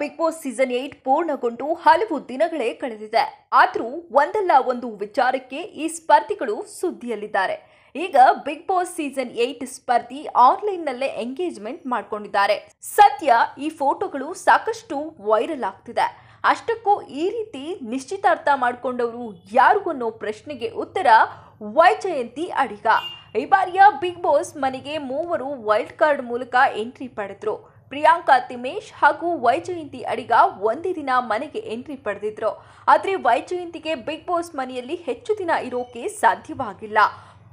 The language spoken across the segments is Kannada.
ಬಿಗ್ ಬಾಸ್ ಸೀಸನ್ ಏಟ್ ಪೂರ್ಣಗೊಂಡು ಹಲವು ದಿನಗಳೇ ಕಳೆದಿದೆ ಆದರೂ ಒಂದಲ್ಲ ಒಂದು ವಿಚಾರಕ್ಕೆ ಈ ಸ್ಪರ್ಧಿಗಳು ಸುದ್ದಿಯಲ್ಲಿದ್ದಾರೆ ಈಗ ಬಿಗ್ ಬಾಸ್ ಸೀಸನ್ ಏಟ್ ಸ್ಪರ್ಧಿ ಆನ್ಲೈನ್ ನಲ್ಲೇ ಎಂಗೇಜ್ಮೆಂಟ್ ಮಾಡಿಕೊಂಡಿದ್ದಾರೆ ಸದ್ಯ ಈ ಫೋಟೋಗಳು ಸಾಕಷ್ಟು ವೈರಲ್ ಆಗ್ತಿದೆ ಅಷ್ಟಕ್ಕೂ ಈ ರೀತಿ ನಿಶ್ಚಿತಾರ್ಥ ಮಾಡಿಕೊಂಡವರು ಯಾರು ಅನ್ನೋ ಪ್ರಶ್ನೆಗೆ ಉತ್ತರ ವೈ ಜಯಂತಿ ಅಡಿಗ ಈ ಬಾರಿಯ ಬಿಗ್ ಬಾಸ್ ಮನೆಗೆ ಮೂವರು ವೈಲ್ಡ್ ಕಾರ್ಡ್ ಮೂಲಕ ಎಂಟ್ರಿ ಪಡೆದ್ರು ಪ್ರಿಯಾಂಕಾ ತಿಮೇಶ್ ಹಾಗೂ ವೈಜಯಂತಿ ಅಡಿಗ ಒಂದೇ ದಿನ ಮನೆಗೆ ಎಂಟ್ರಿ ಪಡೆದಿದ್ರು ಆದರೆ ವೈಜಯಂತಿಗೆ ಬಿಗ್ ಬಾಸ್ ಮನೆಯಲ್ಲಿ ಹೆಚ್ಚು ದಿನ ಇರೋಕೆ ಸಾಧ್ಯವಾಗಿಲ್ಲ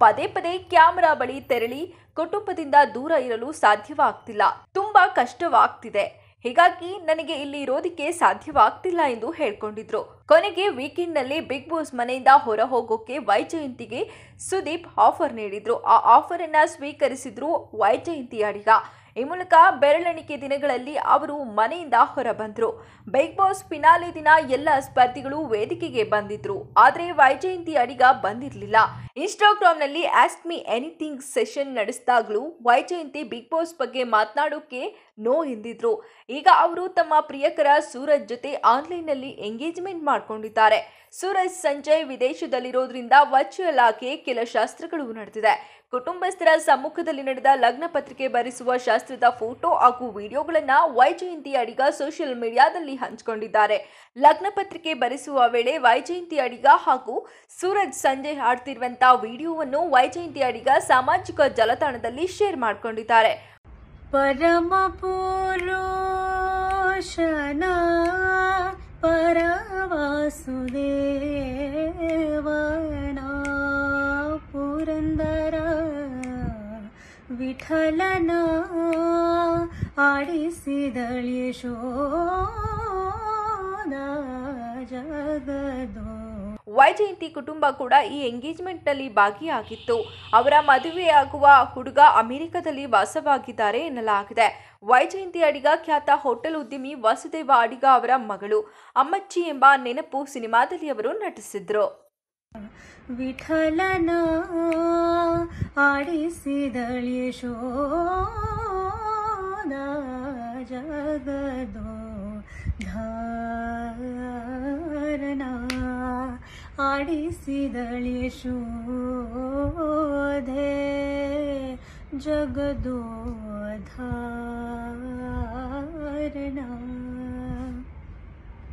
ಪದೇ ಪದೇ ಕ್ಯಾಮರಾ ಬಳಿ ತೆರಳಿ ಕುಟುಂಬದಿಂದ ದೂರ ಇರಲು ಸಾಧ್ಯವಾಗ್ತಿಲ್ಲ ತುಂಬಾ ಕಷ್ಟವಾಗ್ತಿದೆ ಹೀಗಾಗಿ ನನಗೆ ಇಲ್ಲಿ ಇರೋದಿಕ್ಕೆ ಸಾಧ್ಯವಾಗ್ತಿಲ್ಲ ಎಂದು ಹೇಳ್ಕೊಂಡಿದ್ರು ಕೊನೆಗೆ ವೀಕೆಂಡ್ ನಲ್ಲಿ ಬಿಗ್ ಬಾಸ್ ಮನೆಯಿಂದ ಹೊರ ಹೋಗೋಕೆ ವೈಜಯಂತಿಗೆ ಸುದೀಪ್ ಆಫರ್ ನೀಡಿದ್ರು ಆ ಆಫರ್ ಅನ್ನ ಸ್ವೀಕರಿಸಿದ್ರು ವೈಜಯಂತಿ ಅಡಿಗ ಈ ಮೂಲಕ ಬೆರಳೆಣಿಕೆ ದಿನಗಳಲ್ಲಿ ಅವರು ಮನೆಯಿಂದ ಹೊರಬಂದರು ಬಿಗ್ ಬಾಸ್ ಫಿನಾಲೆ ದಿನ ಎಲ್ಲ ಸ್ಪರ್ಧಿಗಳು ವೇದಿಕೆಗೆ ಬಂದಿದ್ರು ಆದರೆ ವೈಜಯಂತಿ ಅಡಿಗ ಬಂದಿರಲಿಲ್ಲ ಇನ್ಸ್ಟಾಗ್ರಾಮ್ನಲ್ಲಿ ಆಸ್ಕ್ ಮಿ ಎನಿಥಿಂಗ್ ಸೆಷನ್ ನಡೆಸಿದಾಗಲೂ ವೈಜಯಂತಿ ಬಿಗ್ ಬಾಸ್ ಬಗ್ಗೆ ಮಾತನಾಡೋಕೆ ನೋ ಎಂದಿದ್ರು ಈಗ ಅವರು ತಮ್ಮ ಪ್ರಿಯಕರ ಸೂರಜ್ ಜೊತೆ ಆನ್ಲೈನ್ನಲ್ಲಿ ಎಂಗೇಜ್ಮೆಂಟ್ ಮಾಡಿಕೊಂಡಿದ್ದಾರೆ ಸೂರಜ್ ಸಂಜಯ್ ವಿದೇಶದಲ್ಲಿರೋದ್ರಿಂದ ವರ್ಚುವಲ್ ಆಗಿ ಕೆಲ ಶಾಸ್ತ್ರಗಳು ನಡೆದಿದೆ ಕುಟುಂಬಸ್ಥರ ಸಮ್ಮುಖದಲ್ಲಿ ನಡೆದ ಲಗ್ನ ಪತ್ರಿಕೆ ಬರೆಸುವ ಶಾಸ್ತ್ರ ಪ್ರಸ್ತುತ ಫೋಟೋ ಹಾಗೂ ವಿಡಿಯೋಗಳನ್ನ ವೈಜಯಂತಿ ಅಡಿಗ ಸೋಷಿಯಲ್ ಮೀಡಿಯಾದಲ್ಲಿ ಹಂಚಿಕೊಂಡಿದ್ದಾರೆ ಲಗ್ನ ಪತ್ರಿಕೆ ಬರೆಸುವ ವೇಳೆ ವೈಜಯಂತಿ ಅಡಿಗ ಹಾಗೂ ಸೂರಜ್ ಸಂಜೆ ಆಡ್ತಿರುವಂತಹ ವಿಡಿಯೋವನ್ನು ವೈಜಯಂತಿ ಅಡಿಗ ಸಾಮಾಜಿಕ ಜಾಲತಾಣದಲ್ಲಿ ಶೇರ್ ಮಾಡಿಕೊಂಡಿದ್ದಾರೆ ಪರಮ ಪರವಾಸುದೇ ವಿಠಲನ ಆಡಿಸಿದಳಿ ವೈಜಯಂತಿ ಕುಟುಂಬ ಕೂಡ ಈ ನಲ್ಲಿ ಭಾಗಿಯಾಗಿತ್ತು ಅವರ ಮದುವೆಯಾಗುವ ಹುಡುಗ ಅಮೆರಿಕದಲ್ಲಿ ವಾಸವಾಗಿದ್ದಾರೆ ಎನ್ನಲಾಗಿದೆ ವೈಜಯಂತಿ ಅಡಿಗ ಖ್ಯಾತ ಹೋಟೆಲ್ ಉದ್ಯಮಿ ವಾಸುದೇವ ಅಡಿಗ ಅವರ ಮಗಳು ಅಮ್ಮಚ್ಚಿ ಎಂಬ ನೆನಪು ಸಿನಿಮಾದಲ್ಲಿ ಅವರು ನಟಿಸಿದ್ರು विठ्ठला न आडीस दळेशू ना धारना आडीस दळेशू धे जगदो